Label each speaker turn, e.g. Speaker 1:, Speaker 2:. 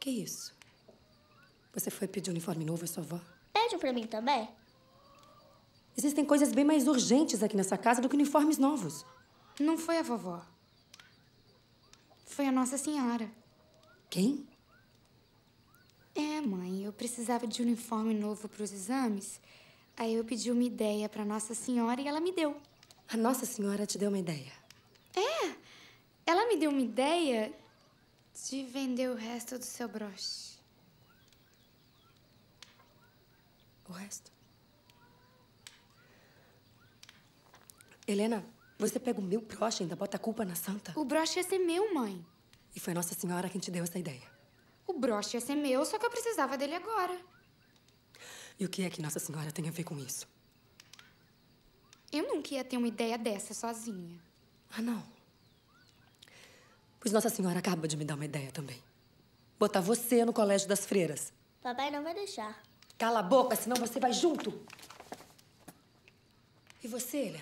Speaker 1: Que isso? Você foi pedir um uniforme novo à sua avó?
Speaker 2: Pede pra mim também.
Speaker 1: Existem coisas bem mais urgentes aqui nessa casa do que uniformes novos. Não foi a vovó.
Speaker 3: Foi a Nossa Senhora. Quem? É, mãe. Eu precisava de um uniforme novo para os exames. Aí eu pedi uma ideia para Nossa Senhora e ela me deu. A Nossa Senhora te deu uma ideia? É! Ela me deu uma ideia de vender o resto do seu broche.
Speaker 1: O resto? Helena, você pega o meu broche e ainda bota a culpa
Speaker 3: na santa? O broche ia ser meu, mãe. E foi Nossa Senhora quem te deu essa ideia. O broche ia ser meu, só que eu precisava dele agora.
Speaker 4: E o que é que Nossa Senhora tem a ver com isso?
Speaker 3: Eu nunca ia ter uma ideia dessa sozinha. Ah, não.
Speaker 1: Pois Nossa Senhora acaba de me dar uma ideia também. Botar você no colégio das freiras.
Speaker 2: Papai não vai deixar.
Speaker 1: Cala a boca, senão você vai junto. E você, Helena?